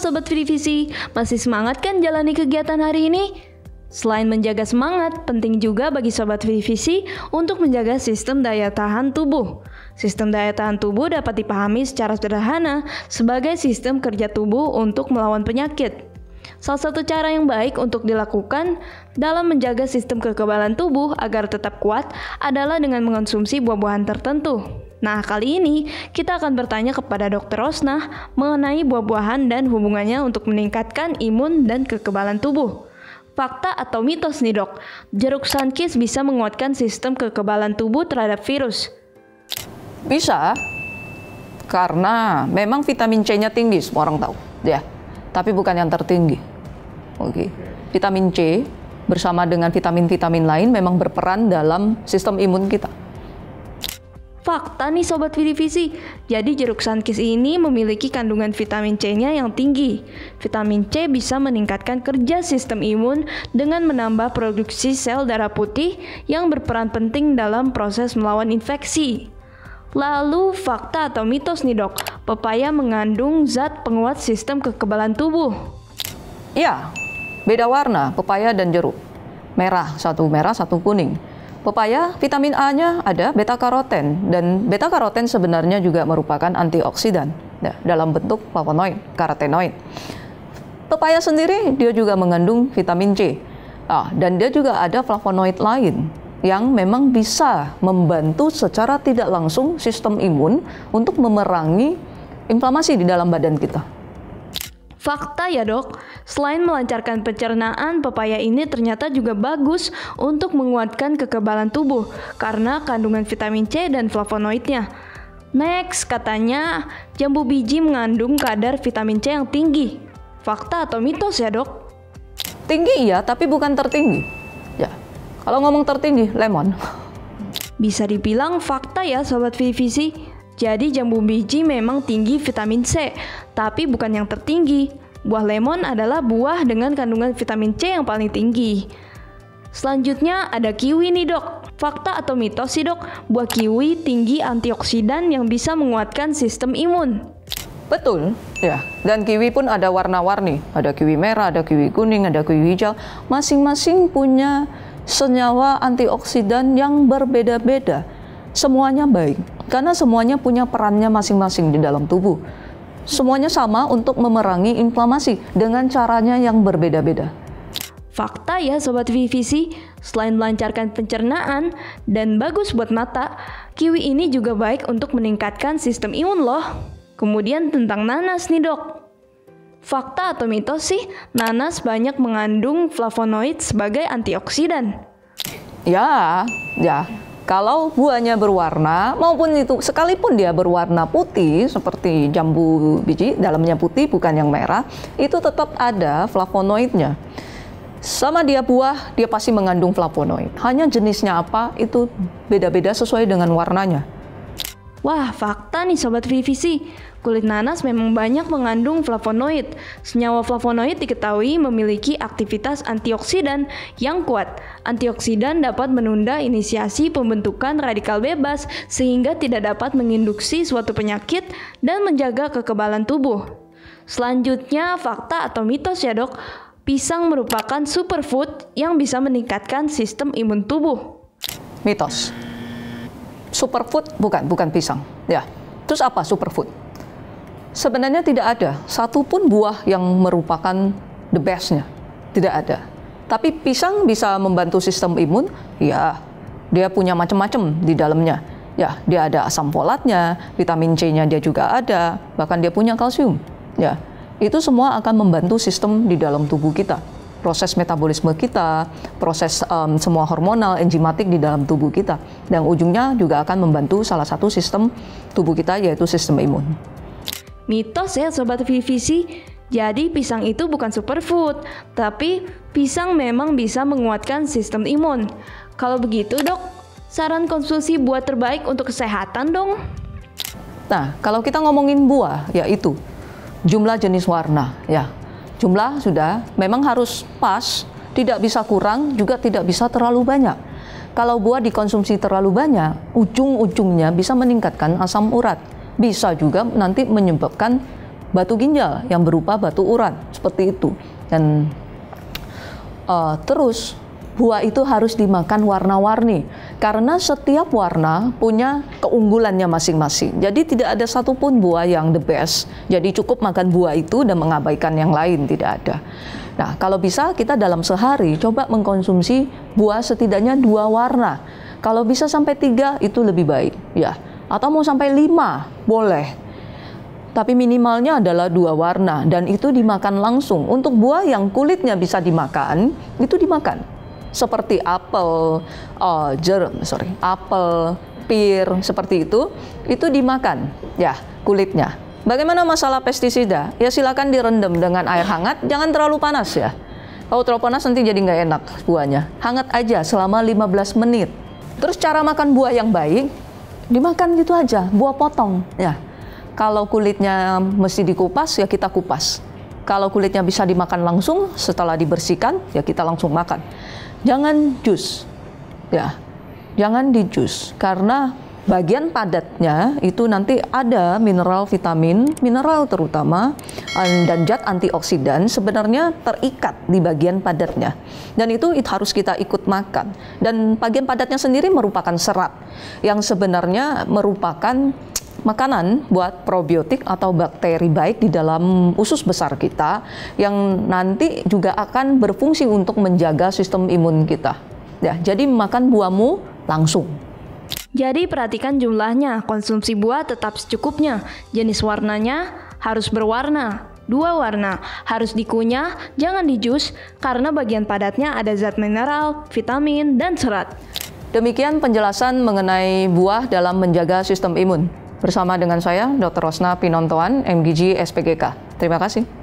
Sobat Vidivisi, masih semangat kan jalani kegiatan hari ini? Selain menjaga semangat, penting juga bagi Sobat Vidivisi untuk menjaga sistem daya tahan tubuh. Sistem daya tahan tubuh dapat dipahami secara sederhana sebagai sistem kerja tubuh untuk melawan penyakit. Salah satu cara yang baik untuk dilakukan dalam menjaga sistem kekebalan tubuh agar tetap kuat adalah dengan mengonsumsi buah-buahan tertentu. Nah, kali ini kita akan bertanya kepada Dr. Rosna mengenai buah-buahan dan hubungannya untuk meningkatkan imun dan kekebalan tubuh. Fakta atau mitos nih dok, jeruk sankis bisa menguatkan sistem kekebalan tubuh terhadap virus. Bisa, karena memang vitamin C-nya tinggi, semua orang tahu, ya. Tapi bukan yang tertinggi. Oke, vitamin C bersama dengan vitamin-vitamin lain memang berperan dalam sistem imun kita Fakta nih Sobat Vidivisi, jadi jeruk sankis ini memiliki kandungan vitamin C-nya yang tinggi. Vitamin C bisa meningkatkan kerja sistem imun dengan menambah produksi sel darah putih yang berperan penting dalam proses melawan infeksi. Lalu fakta atau mitos nih dok, pepaya mengandung zat penguat sistem kekebalan tubuh. Ya, beda warna pepaya dan jeruk. Merah, satu merah, satu kuning. Pepaya vitamin A-nya ada beta karoten dan beta karoten sebenarnya juga merupakan antioksidan ya, dalam bentuk flavonoid, karotenoid. Pepaya sendiri dia juga mengandung vitamin C. Ah, dan dia juga ada flavonoid lain yang memang bisa membantu secara tidak langsung sistem imun untuk memerangi inflamasi di dalam badan kita. Fakta ya dok, selain melancarkan pencernaan, pepaya ini ternyata juga bagus untuk menguatkan kekebalan tubuh karena kandungan vitamin C dan flavonoidnya. Next, katanya jambu biji mengandung kadar vitamin C yang tinggi. Fakta atau mitos ya dok? Tinggi iya, tapi bukan tertinggi. Ya, kalau ngomong tertinggi, lemon. Bisa dibilang fakta ya sobat VVC. Jadi jambu biji memang tinggi vitamin C, tapi bukan yang tertinggi. Buah lemon adalah buah dengan kandungan vitamin C yang paling tinggi. Selanjutnya ada kiwi nih dok. Fakta atau mitos sih dok, buah kiwi tinggi antioksidan yang bisa menguatkan sistem imun. Betul, ya. Dan kiwi pun ada warna-warni. Ada kiwi merah, ada kiwi kuning, ada kiwi hijau. Masing-masing punya senyawa antioksidan yang berbeda-beda semuanya baik karena semuanya punya perannya masing-masing di dalam tubuh. Semuanya sama untuk memerangi inflamasi dengan caranya yang berbeda-beda. Fakta ya Sobat VVC, selain melancarkan pencernaan dan bagus buat mata, kiwi ini juga baik untuk meningkatkan sistem imun loh. Kemudian tentang nanas nih dok. Fakta atau mitos sih, nanas banyak mengandung flavonoid sebagai antioksidan. Ya, ya. Kalau buahnya berwarna maupun itu sekalipun dia berwarna putih seperti jambu biji dalamnya putih bukan yang merah, itu tetap ada flavonoidnya. Sama dia buah, dia pasti mengandung flavonoid. Hanya jenisnya apa itu beda-beda sesuai dengan warnanya. Wah, fakta nih sobat VVC. Kulit nanas memang banyak mengandung flavonoid. Senyawa flavonoid diketahui memiliki aktivitas antioksidan yang kuat. Antioksidan dapat menunda inisiasi pembentukan radikal bebas sehingga tidak dapat menginduksi suatu penyakit dan menjaga kekebalan tubuh. Selanjutnya, fakta atau mitos ya dok, pisang merupakan superfood yang bisa meningkatkan sistem imun tubuh. Mitos. Superfood bukan, bukan pisang. Ya. Terus apa superfood? Sebenarnya tidak ada satu pun buah yang merupakan the bestnya, tidak ada. Tapi pisang bisa membantu sistem imun, ya dia punya macam-macam di dalamnya. Ya, dia ada asam folatnya, vitamin C-nya dia juga ada, bahkan dia punya kalsium. Ya, itu semua akan membantu sistem di dalam tubuh kita proses metabolisme kita, proses um, semua hormonal, enzimatik di dalam tubuh kita, dan ujungnya juga akan membantu salah satu sistem tubuh kita, yaitu sistem imun. Mitos ya sobat VVC, jadi pisang itu bukan superfood, tapi pisang memang bisa menguatkan sistem imun. Kalau begitu dok, saran konsumsi buah terbaik untuk kesehatan dong? Nah, kalau kita ngomongin buah, yaitu jumlah jenis warna, ya. Jumlah sudah memang harus pas, tidak bisa kurang, juga tidak bisa terlalu banyak. Kalau buah dikonsumsi terlalu banyak, ujung-ujungnya bisa meningkatkan asam urat bisa juga nanti menyebabkan batu ginjal yang berupa batu uran seperti itu dan uh, terus buah itu harus dimakan warna-warni karena setiap warna punya keunggulannya masing-masing. Jadi tidak ada satupun buah yang the best. Jadi cukup makan buah itu dan mengabaikan yang lain tidak ada. Nah kalau bisa kita dalam sehari coba mengkonsumsi buah setidaknya dua warna. Kalau bisa sampai tiga itu lebih baik ya atau mau sampai lima boleh tapi minimalnya adalah dua warna dan itu dimakan langsung. Untuk buah yang kulitnya bisa dimakan, itu dimakan. Seperti apel, oh, eh, jeruk, sorry, apel, pir, seperti itu, itu dimakan, ya kulitnya. Bagaimana masalah pestisida? Ya silakan direndam dengan air hangat, jangan terlalu panas ya. Kalau terlalu panas nanti jadi nggak enak buahnya. Hangat aja selama 15 menit. Terus cara makan buah yang baik, dimakan gitu aja, buah potong. Ya. Kalau kulitnya mesti dikupas, ya kita kupas. Kalau kulitnya bisa dimakan langsung setelah dibersihkan, ya kita langsung makan. Jangan jus. Ya. Jangan di jus karena bagian padatnya itu nanti ada mineral vitamin, mineral terutama eh, dan zat antioksidan sebenarnya terikat di bagian padatnya. Dan itu harus kita ikut makan. Dan bagian padatnya sendiri merupakan serat yang sebenarnya merupakan makanan buat probiotik atau bakteri baik di dalam usus besar kita yang nanti juga akan berfungsi untuk menjaga sistem imun kita. Ya, jadi makan buahmu langsung. Jadi perhatikan jumlahnya, konsumsi buah tetap secukupnya, jenis warnanya harus berwarna, dua warna, harus dikunyah, jangan dijus, karena bagian padatnya ada zat mineral, vitamin, dan serat. Demikian penjelasan mengenai buah dalam menjaga sistem imun. Bersama dengan saya, Dr. Rosna Pinontoan, MGG SPGK. Terima kasih.